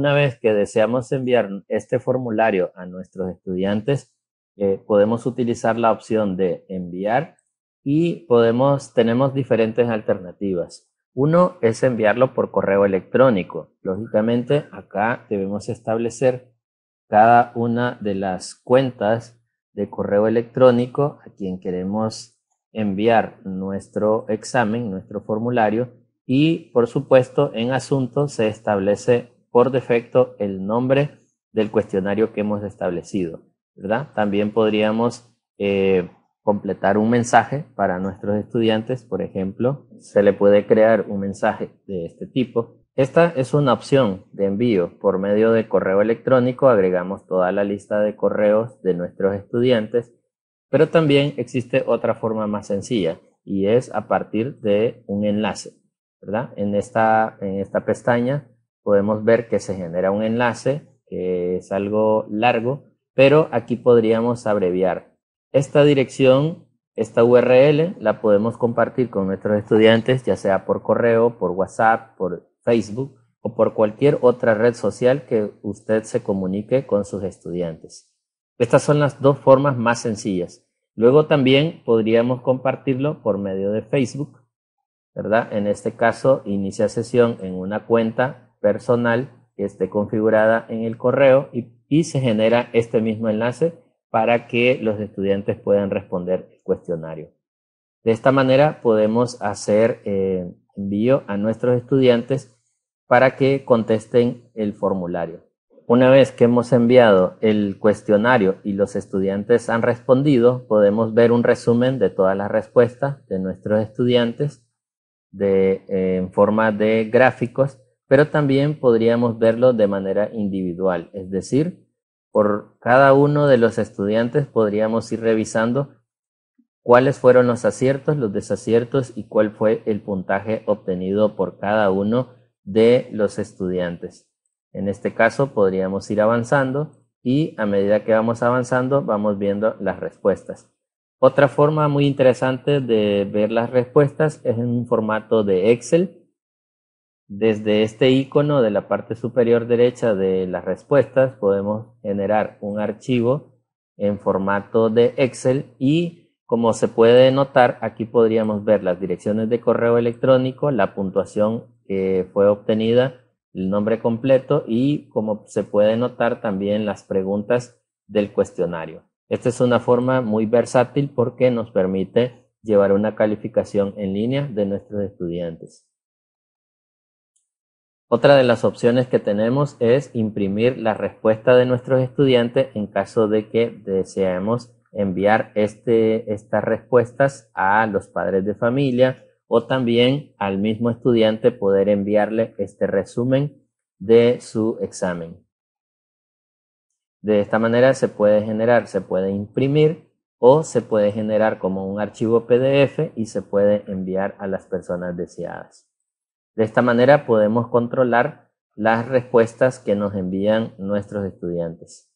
Una vez que deseamos enviar este formulario a nuestros estudiantes, eh, podemos utilizar la opción de enviar y podemos, tenemos diferentes alternativas. Uno es enviarlo por correo electrónico. Lógicamente, acá debemos establecer cada una de las cuentas de correo electrónico a quien queremos enviar nuestro examen, nuestro formulario y, por supuesto, en asunto se establece por defecto el nombre del cuestionario que hemos establecido, ¿verdad? También podríamos eh, completar un mensaje para nuestros estudiantes, por ejemplo, se le puede crear un mensaje de este tipo. Esta es una opción de envío por medio de correo electrónico, agregamos toda la lista de correos de nuestros estudiantes, pero también existe otra forma más sencilla y es a partir de un enlace, ¿verdad? En esta, en esta pestaña podemos ver que se genera un enlace que es algo largo, pero aquí podríamos abreviar. Esta dirección, esta URL, la podemos compartir con nuestros estudiantes, ya sea por correo, por WhatsApp, por Facebook o por cualquier otra red social que usted se comunique con sus estudiantes. Estas son las dos formas más sencillas. Luego también podríamos compartirlo por medio de Facebook, ¿verdad? En este caso, inicia sesión en una cuenta personal que esté configurada en el correo y, se genera este mismo enlace para que los estudiantes puedan responder el cuestionario. De esta manera podemos hacer eh, envío a nuestros estudiantes para que contesten el formulario. Una vez que hemos enviado el cuestionario y los estudiantes han respondido, podemos ver un resumen de todas las respuestas de nuestros estudiantes en forma de gráficos pero también podríamos verlo de manera individual, es decir, por cada uno de los estudiantes podríamos ir revisando cuáles fueron los aciertos, los desaciertos y cuál fue el puntaje obtenido por cada uno de los estudiantes. En este caso podríamos ir avanzando y a medida que vamos avanzando vamos viendo las respuestas. Otra forma muy interesante de ver las respuestas es en un formato de Excel desde este icono de la parte superior derecha de las respuestas podemos generar un archivo en formato de Excel y como se puede notar aquí podríamos ver las direcciones de correo electrónico, la puntuación que fue obtenida, el nombre completo y como se puede notar también las preguntas del cuestionario. Esta es una forma muy versátil porque nos permite llevar una calificación en línea de nuestros estudiantes. Otra de las opciones que tenemos es imprimir la respuesta de nuestros estudiantes en caso de que deseemos enviar este, estas respuestas a los padres de familia o también al mismo estudiante poder enviarle este resumen de su examen. De esta manera se puede generar, se puede imprimir o se puede generar como un archivo PDF y se puede enviar a las personas deseadas. De esta manera podemos controlar las respuestas que nos envían nuestros estudiantes.